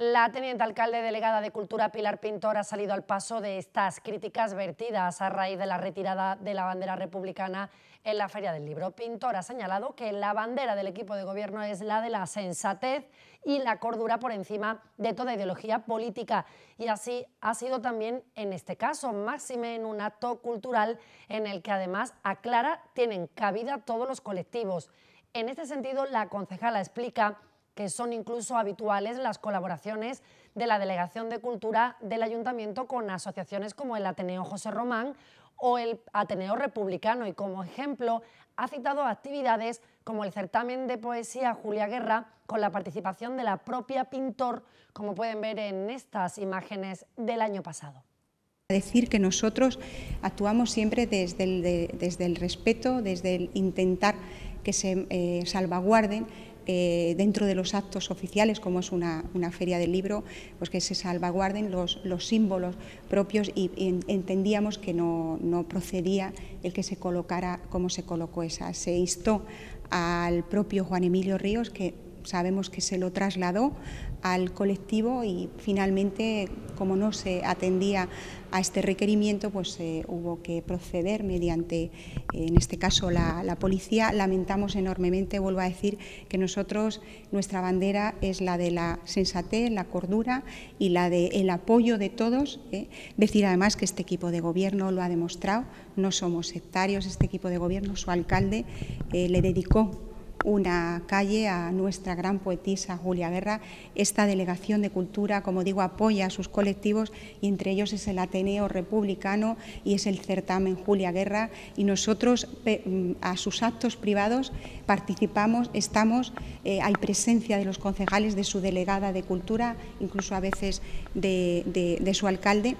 La teniente alcalde delegada de Cultura Pilar Pintor ha salido al paso de estas críticas vertidas a raíz de la retirada de la bandera republicana en la Feria del Libro. Pintor ha señalado que la bandera del equipo de gobierno es la de la sensatez y la cordura por encima de toda ideología política y así ha sido también en este caso, máxime en un acto cultural en el que además aclara tienen cabida todos los colectivos. En este sentido, la concejala explica que son incluso habituales las colaboraciones de la Delegación de Cultura del Ayuntamiento con asociaciones como el Ateneo José Román o el Ateneo Republicano y como ejemplo ha citado actividades como el certamen de poesía Julia Guerra con la participación de la propia pintor, como pueden ver en estas imágenes del año pasado decir que nosotros actuamos siempre desde el, desde el respeto, desde el intentar que se eh, salvaguarden eh, dentro de los actos oficiales, como es una, feria del libro, pues que se salvaguarden los, símbolos propios y, entendíamos que no, no, procedía el que se colocara como se colocó esa. Se instó al propio Juan Emilio Ríos, que sabemos que se lo trasladó al colectivo y finalmente como no se atendía a este requerimiento, pues eh, hubo que proceder mediante, eh, en este caso, la, policía. Lamentamos enormemente, vuelvo a decir, que nosotros, nuestra bandera es la de la sensatez, la cordura y la del el apoyo de todos. ¿eh? Decir además que este equipo de gobierno lo ha demostrado, no somos sectarios, este equipo de gobierno, su alcalde le dedicó una calle a nuestra gran poetisa Julia Guerra. Esta delegación de cultura, como digo, apoya a sus colectivos y entre ellos es el Ateneo Republicano y es el certamen Julia Guerra y nosotros mm, a sus actos privados participamos, estamos, eh, hay presencia de los concejales, de su delegada de cultura, incluso a veces de su alcalde.